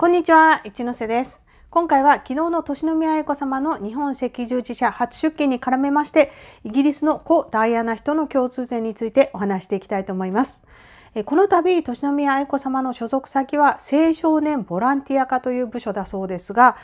こんにちは、一ノ瀬です。今回は昨日の年の宮愛子様の日本赤十字社初出勤に絡めまして、イギリスの故ダイアナ人の共通点についてお話していきたいと思います。この度、年宮愛子様の所属先は青少年ボランティア課という部署だそうですが、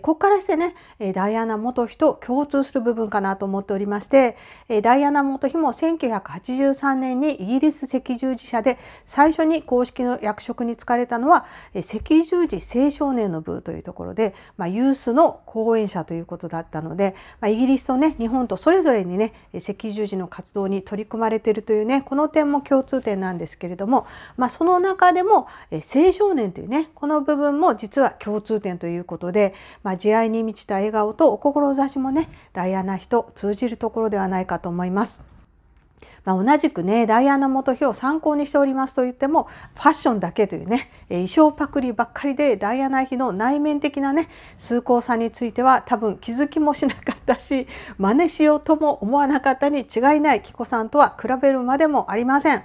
ここからしてね、ダイアナ元妃と共通する部分かなと思っておりまして、ダイアナ元妃も1983年にイギリス赤十字社で最初に公式の役職に就かれたのは赤十字青少年の部というところで、まあ、ユースの講演者ということだったので、まあ、イギリスとね、日本とそれぞれにね、赤十字の活動に取り組まれているというね、この点も共通点なんですけれどども、まあ、その中でも、え青少年というねこの部分も実は共通点ということで、まあ、慈愛に満ちた笑顔とお志もねダイアナ人通じるところではないかと思います。まあ、同じくねダイアナ元妃を参考にしておりますと言ってもファッションだけというね衣装パクリばっかりでダイアナ妃の内面的なね崇高さについては多分気づきもしなかったし真似しようとも思わなかったに違いない紀子さんとは比べるまでもありません。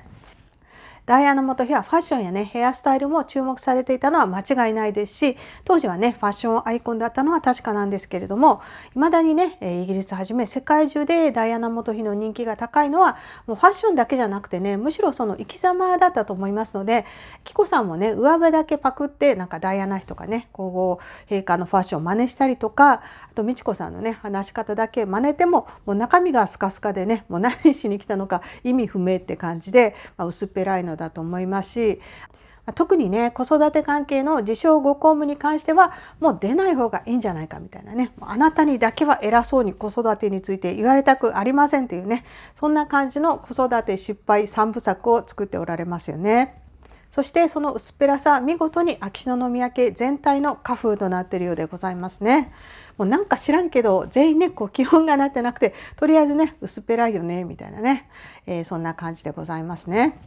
ダイアナ元妃はファッションやね、ヘアスタイルも注目されていたのは間違いないですし、当時はね、ファッションアイコンだったのは確かなんですけれども、未だにね、イギリスはじめ世界中でダイアナ元妃の人気が高いのは、もうファッションだけじゃなくてね、むしろその生き様だったと思いますので、紀子さんもね、上辺だけパクって、なんかダイアナ妃とかね、皇后陛下のファッションを真似したりとか、あと美智子さんのね、話し方だけ真似ても、もう中身がスカスカでね、もう何しに来たのか意味不明って感じで、まあ、薄っぺらいのだと思いますし特にね子育て関係の自称5公務に関してはもう出ない方がいいんじゃないかみたいなねあなたにだけは偉そうに子育てについて言われたくありませんっていうねそんな感じの子育て失敗3部作を作っておられますよね。そしてその薄っぺらさ見事に秋篠宮家全体の家風となっているようでございますね。もうなんか知らんけど全員ねこう基本がなってなくてとりあえずね薄っぺらいよねみたいなね、えー、そんな感じでございますね。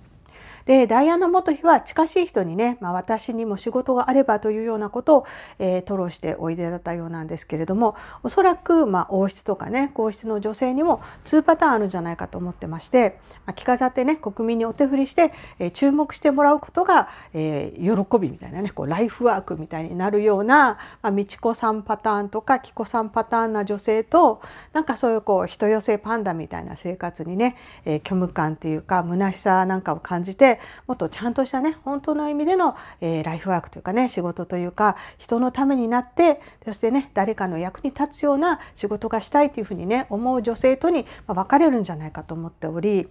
でダイアナ元妃は近しい人にね、まあ、私にも仕事があればというようなことを、えー、吐露しておいでだったようなんですけれどもおそらく、まあ、王室とかね皇室の女性にも2パターンあるんじゃないかと思ってまして、まあ、着飾ってね国民にお手振りして、えー、注目してもらうことが、えー、喜びみたいなねこうライフワークみたいになるような、まあ、美智子さんパターンとか紀子さんパターンな女性となんかそういうこう人寄せパンダみたいな生活にね、えー、虚無感っていうか虚しさなんかを感じてでもっとちゃんとしたね本当の意味での、えー、ライフワークというかね仕事というか人のためになってそしてね誰かの役に立つような仕事がしたいというふうにね思う女性とに別れるんじゃないかと思っており。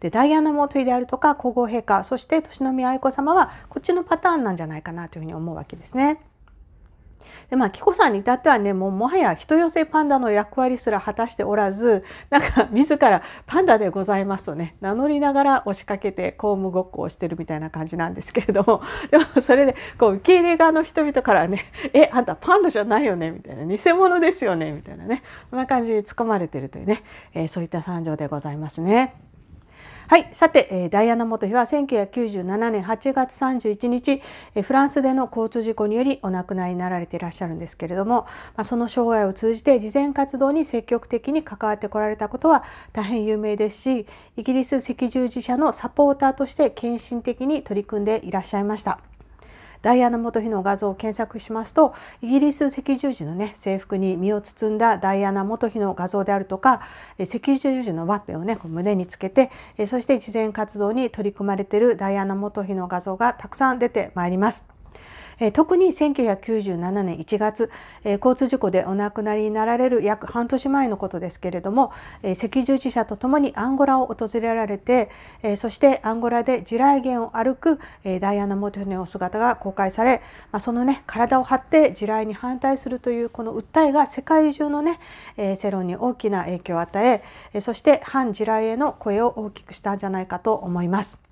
でダイアナ元妃であるとか皇后陛下そして年宮愛子さまはこっちのパターンなんじゃないかなというふうに思うわけですね。でまあ紀子さんに至ってはねもうもはや人寄せパンダの役割すら果たしておらずなんか 自らパンダでございますとね名乗りながら押しかけて公務ごっこをしてるみたいな感じなんですけれども でもそれでこう受け入れ側の人々からね「えあんたパンダじゃないよね」みたいな「偽物ですよね」みたいなねそんな感じに突っ込まれてるというね、えー、そういった惨状でございますね。はい、さて、えー、ダイアナ元妃は1997年8月31日、えー、フランスでの交通事故によりお亡くなりになられていらっしゃるんですけれども、まあ、その生涯を通じて慈善活動に積極的に関わってこられたことは大変有名ですしイギリス赤十字社のサポーターとして献身的に取り組んでいらっしゃいました。ダイアナ元妃の画像を検索しますとイギリス赤十字のね制服に身を包んだダイアナ元妃の画像であるとか赤十字のワッペンをねこう胸につけてそして慈善活動に取り組まれているダイアナ元妃の画像がたくさん出てまいります。え特に1997年1月、え交通事故でお亡くなりになられる約半年前のことですけれども、え赤十字社とともにアンゴラを訪れられて、えそしてアンゴラで地雷原を歩く、えダイアナ・モテネフの姿が公開され、まあ、そのね体を張って地雷に反対するというこの訴えが世界中のね、え世論に大きな影響を与え、えそして反地雷への声を大きくしたんじゃないかと思います。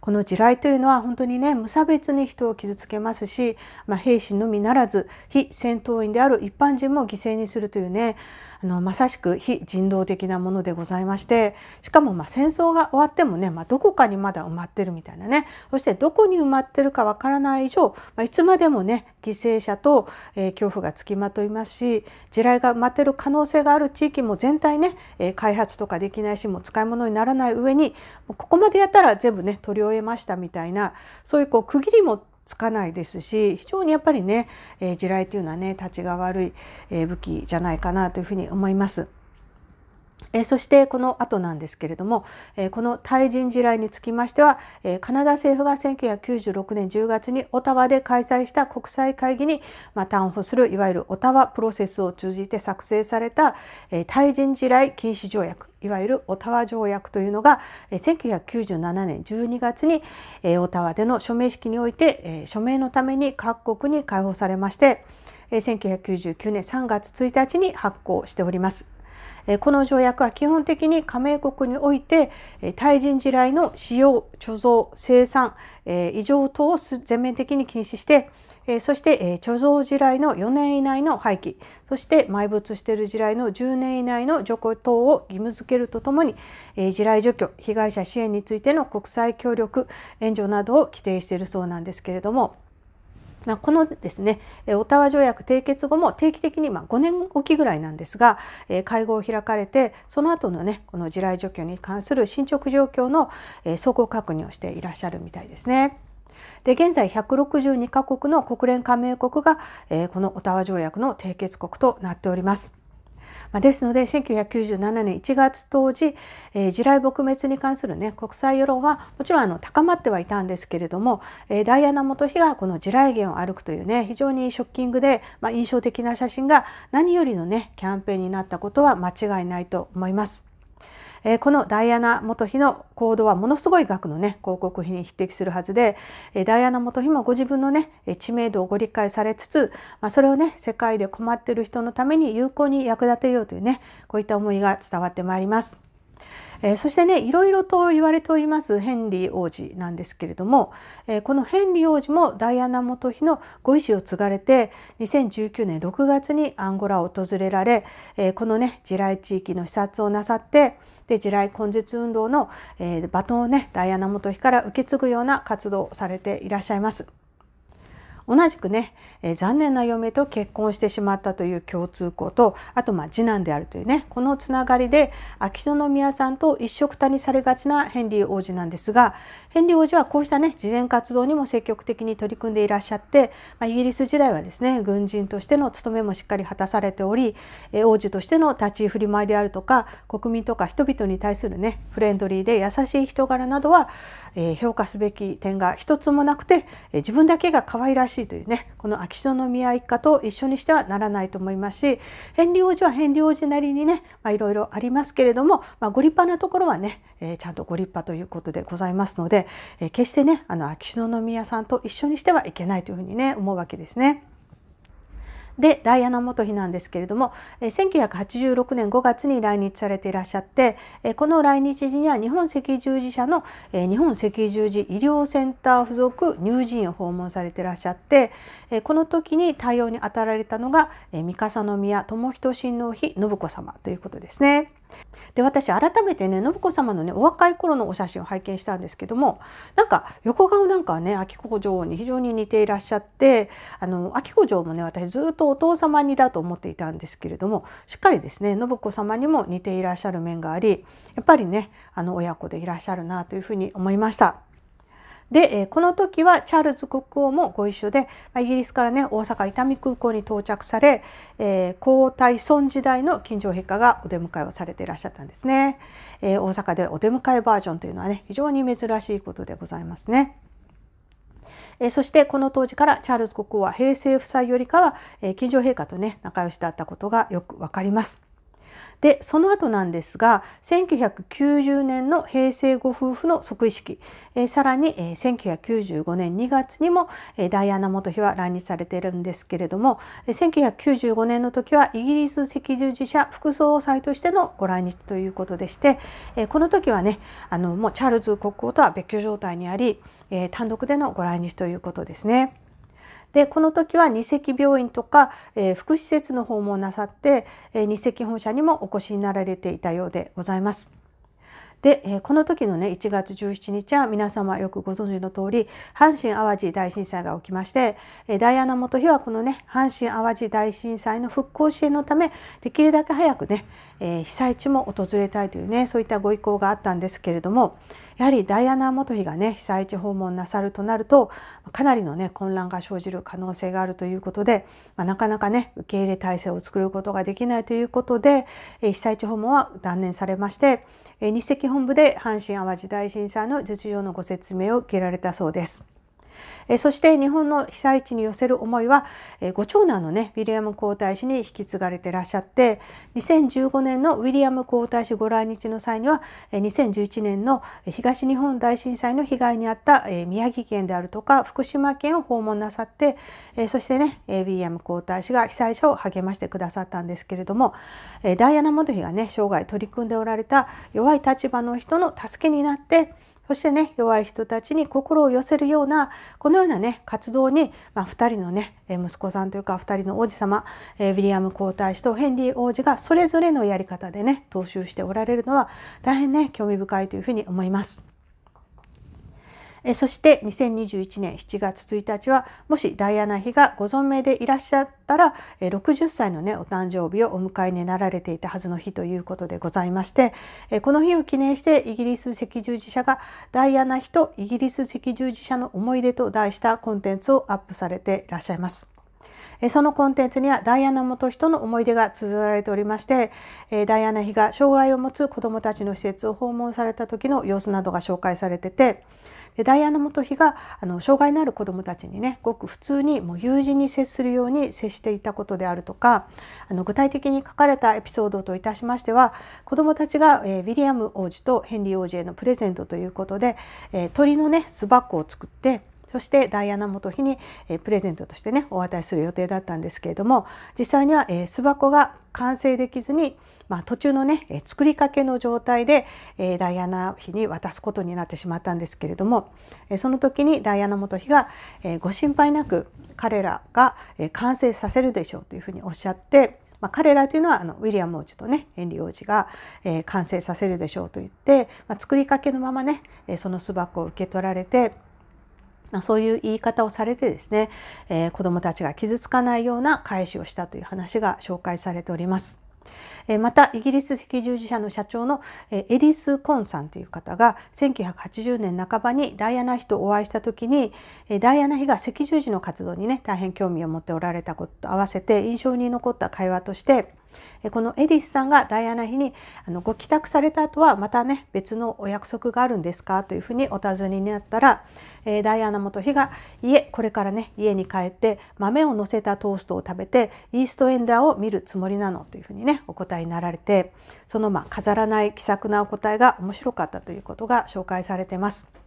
この地雷というのは本当にね無差別に人を傷つけますし、まあ、兵士のみならず非戦闘員である一般人も犠牲にするというねあのまさしく非人道的なものでございましてしかもま戦争が終わってもね、まあ、どこかにまだ埋まってるみたいなねそしてどこに埋まってるかわからない以上、まあ、いつまでもね犠牲者と、えー、恐怖がつきまといますし地雷が埋まってる可能性がある地域も全体ね、えー、開発とかできないしもう使い物にならない上にここまでやったら全部ね取り拾えましたみたいなそういうこう区切りもつかないですし非常にやっぱりね、えー、地雷というのはね立ちが悪い、えー、武器じゃないかなというふうに思います。えそしてこの後なんですけれども、えこの対人地雷につきましては、えカナダ政府が1996年10月にオタワで開催した国際会議に、まあ、担保するいわゆるオタワプロセスを通じて作成された、え対人地雷禁止条約いわゆるオタワ条約というのが1997年12月にオタワでの署名式において署名のために各国に開放されまして1999年3月1日に発行しております。この条約は基本的に加盟国において対人地雷の使用貯蔵生産異常等を全面的に禁止してそして貯蔵地雷の4年以内の廃棄そして埋没している地雷の10年以内の除去等を義務付けるとともに地雷除去被害者支援についての国際協力援助などを規定しているそうなんですけれども。まあ、このですねオタワ条約締結後も定期的に、まあ、5年おきぐらいなんですが、えー、会合を開かれてその後のねこの地雷除去に関する進捗状況の、えー、総合確認をしていらっしゃるみたいですね。で現在162カ国の国連加盟国が、えー、このオタワ条約の締結国となっております。まあ、ですので1997年1月当時、えー、地雷撲滅に関する、ね、国際世論はもちろんあの高まってはいたんですけれども、えー、ダイアナ元妃がこの地雷原を歩くというね非常にショッキングで、まあ、印象的な写真が何よりのねキャンペーンになったことは間違いないと思います。えー、このダイアナ元妃の行動はものすごい額のね広告費に匹敵するはずで、えー、ダイアナ元妃もご自分のね知名度をご理解されつつ、まあ、それをね世界で困っている人のために有効に役立てようというねこういった思いが伝わってまいります。えー、そしてねいろいろと言われておりますヘンリー王子なんですけれども、えー、このヘンリー王子もダイアナ元妃のご遺志を継がれて2019年6月にアンゴラを訪れられ、えー、このね地雷地域の視察をなさってで地雷根絶運動の、えー、バトンをねダイアナ元妃から受け継ぐような活動をされていらっしゃいます。同じくね、えー、残念な嫁と結婚してしまったという共通項とあとまあ次男であるというねこのつながりで秋篠宮さんと一緒くたにされがちなヘンリー王子なんですがヘンリー王子はこうしたね慈善活動にも積極的に取り組んでいらっしゃって、まあ、イギリス時代はですね軍人としての務めもしっかり果たされており、えー、王子としての立ち振り舞いであるとか国民とか人々に対するねフレンドリーで優しい人柄などは、えー、評価すべき点が一つもなくて、えー、自分だけが可愛らしいしいというねこの秋篠宮一家と一緒にしてはならないと思いますしヘンリー王子はヘンリー王子なりにねいろいろありますけれども、まあ、ご立派なところはね、えー、ちゃんとご立派ということでございますので、えー、決してねあの秋篠宮さんと一緒にしてはいけないというふうにね思うわけですね。でダイアナ元妃なんですけれども1986年5月に来日されていらっしゃってこの来日時には日本赤十字社の日本赤十字医療センター附属乳児院を訪問されていらっしゃってこの時に対応に当たられたのが三笠宮智仁親王妃信子様ということですね。で私改めてね信子様のねお若い頃のお写真を拝見したんですけどもなんか横顔なんかはね秋子女王に非常に似ていらっしゃってあの秋子女王もね私ずっとお父様にだと思っていたんですけれどもしっかりですね信子様にも似ていらっしゃる面がありやっぱりねあの親子でいらっしゃるなというふうに思いました。で、えこの時はチャールズ国王もご一緒で、イギリスからね大阪伊丹空港に到着され、え皇太孫時代の金城陛下がお出迎えをされていらっしゃったんですね、え大阪でお出迎えバージョンというのはね非常に珍しいことでございますね。そしてこの当時からチャールズ国王は平成夫妻よりかは金城陛下とね仲良しだったことがよくわかります。でその後なんですが1990年の平成ご夫婦の即位式、えー、さらに、えー、1995年2月にも、えー、ダイアナ元妃は来日されているんですけれども、え1995年の時はイギリス赤十字社副総裁としてのご来日ということでして、えー、この時はねあのもうチャールズ国王とは別居状態にあり、えー、単独でのご来日ということですね。でこの時は二石病院とか、えー、福祉施設の訪問をなさって、えー、二石本社にもお越しになられていたようでございます。で、えー、この時のね1月17日は皆様よくご存知の通り阪神・淡路大震災が起きまして、えー、ダイアナ元妃はこのね阪神・淡路大震災の復興支援のためできるだけ早くね、えー、被災地も訪れたいというねそういったご意向があったんですけれどもやはりダイアナ元妃がね被災地訪問なさるとなるとかなりのね混乱が生じる可能性があるということで、まあ、なかなかね受け入れ体制を作ることができないということで被災地訪問は断念されまして日赤本部で阪神・淡路大震災の実情のご説明を受けられたそうです。えそして日本の被災地に寄せる思いは、えご長男のねウィリアム皇太子に引き継がれてらっしゃって2015年のウィリアム皇太子ご来日の際には2011年の東日本大震災の被害に遭った宮城県であるとか福島県を訪問なさってそしてねウィリアム皇太子が被災者を励ましてくださったんですけれどもダイアナ元妃がね生涯取り組んでおられた弱い立場の人の助けになってそしてね弱い人たちに心を寄せるようなこのようなね活動に、まあ、2人のね息子さんというか2人の王子様、えウィリアム皇太子とヘンリー王子がそれぞれのやり方でね踏襲しておられるのは大変ね興味深いというふうに思います。えそして2021年7月1日はもしダイアナ妃がご存命でいらっしゃったら60歳のねお誕生日をお迎えになられていたはずの日ということでございましてえこの日を記念してイギリス赤十字社がダイアナ妃とイギリス赤十字社の思い出と題したコンテンツをアップされていらっしゃいます。そのコンテンツにはダイアナ元人の思い出が綴られておりまして、ダイアナ妃が障害を持つ子どもたちの施設を訪問された時の様子などが紹介されてて、でダイアナ元妃があの障害のある子どもたちにねごく普通にもう友人に接するように接していたことであるとかあの具体的に書かれたエピソードといたしましては子どもたちが、えー、ウィリアム王子とヘンリー王子へのプレゼントということで、えー、鳥のね巣箱を作ってそしてダイアナ元妃にプレゼントとしてねお渡しする予定だったんですけれども実際には巣箱が完成できずに、まあ、途中のね作りかけの状態でダイアナ妃に渡すことになってしまったんですけれどもその時にダイアナ元妃がご心配なく彼らが完成させるでしょうというふうにおっしゃってまあ、彼らというのはあのウィリアム王子とねヘンリー王子が、え完成させるでしょうと言って、まあ、作りかけのままね、えその巣箱を受け取られてまあ、そういう言い方をされてですね、えー、子どもたちが傷つかないような返しをしたという話が紹介されております。またイギリス赤十字社の社長のエリス・コンさんという方が1980年半ばにダイアナ妃とお会いした時にダイアナ妃が赤十字の活動にね大変興味を持っておられたことと合わせて印象に残った会話としてこのエディスさんがダイアナ妃にあのご帰宅された後はまたね別のお約束があるんですかというふうにお尋ねになったら、えー、ダイアナ元妃が「家これからね家に帰って豆をのせたトーストを食べてイーストエンダーを見るつもりなの」というふうにねお答えになられてそのまあ飾らない気さくなお答えが面白かったということが紹介されてます。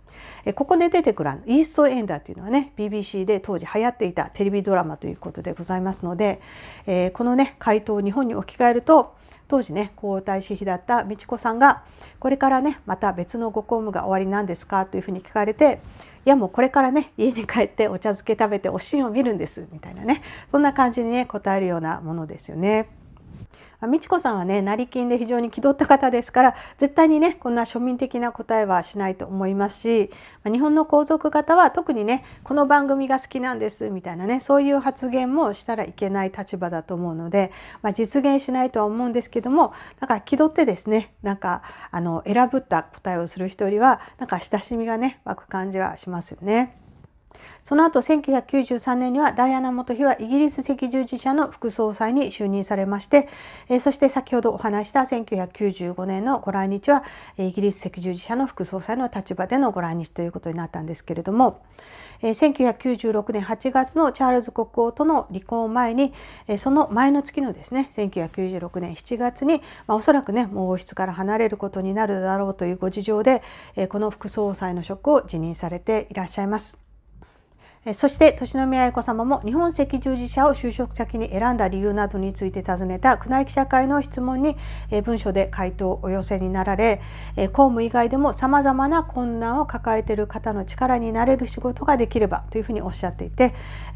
ここで出てくるあのイーストエンダーというのはね BBC で当時流行っていたテレビドラマということでございますので、えー、このね回答を日本に置き換えると当時ね皇太子妃だった美智子さんがこれからねまた別のご公務が終わりなんですかというふうに聞かれていやもうこれからね家に帰ってお茶漬け食べておしんを見るんですみたいなねそんな感じにね答えるようなものですよね。美智子さんはね成金で非常に気取った方ですから絶対にねこんな庶民的な答えはしないと思いますし日本の皇族方は特にねこの番組が好きなんですみたいなねそういう発言もしたらいけない立場だと思うので、まあ、実現しないとは思うんですけどもなんか気取ってですねなんかあの選ぶった答えをする人よりはなんか親しみがね湧く感じはしますよね。その後1993年にはダイアナ元妃はイギリス赤十字社の副総裁に就任されまして、えそして先ほどお話した1995年のご来日はイギリス赤十字社の副総裁の立場でのご来日ということになったんですけれども、え1996年8月のチャールズ国王との離婚を前に、えその前の月のですね1996年7月に、まあ、おそらくねもう王室から離れることになるだろうというご事情で、えこの副総裁の職を辞任されていらっしゃいます。そして年宮愛子様も日本赤十字社を就職先に選んだ理由などについて尋ねた宮内記者会の質問に文書で回答をお寄せになられ公務以外でもさまざまな困難を抱えている方の力になれる仕事ができればというふうにおっしゃっていて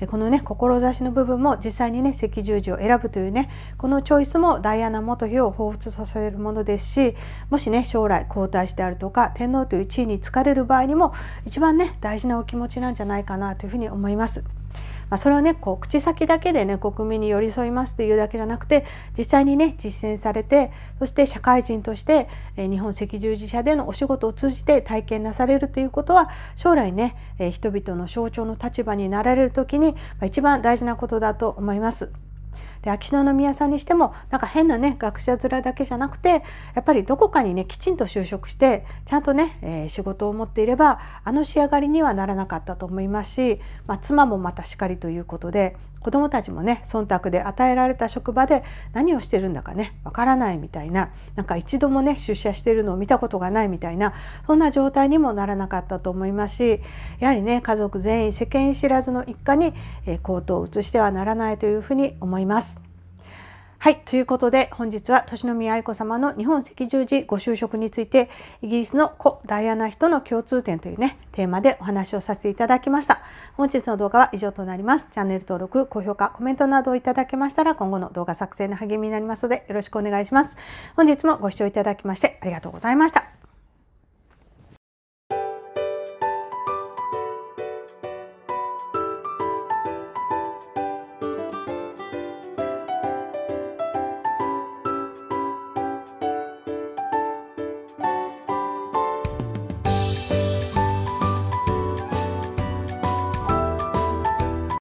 このね志の部分も実際にね赤十字を選ぶというねこのチョイスもダイアナ元妃を彷彿させるものですしもしね将来皇太子であるとか天皇という地位に就かれる場合にも一番ね大事なお気持ちなんじゃないかなというふうにうに思います。まあ、それはねこう口先だけでね国民に寄り添いますというだけじゃなくて実際にね実践されてそして社会人として、え日本赤十字社でのお仕事を通じて体験なされるということは将来ね、え人々の象徴の立場になられる時に、まあ、一番大事なことだと思います。で秋篠宮さんにしてもなんか変なね学者面だけじゃなくてやっぱりどこかにねきちんと就職してちゃんとね、えー、仕事を持っていればあの仕上がりにはならなかったと思いますし、まあ、妻もまたしかりということで子どもたちもね忖度で与えられた職場で何をしてるんだかねわからないみたいななんか一度もね出社してるのを見たことがないみたいなそんな状態にもならなかったと思いますしやはりね家族全員世間知らずの一家に、えー、行動を移してはならないというふうに思います。はい。ということで、本日は、年宮愛子様の日本赤十字ご就職について、イギリスの子ダイアナ人の共通点というね、テーマでお話をさせていただきました。本日の動画は以上となります。チャンネル登録、高評価、コメントなどをいただけましたら、今後の動画作成の励みになりますので、よろしくお願いします。本日もご視聴いただきまして、ありがとうございました。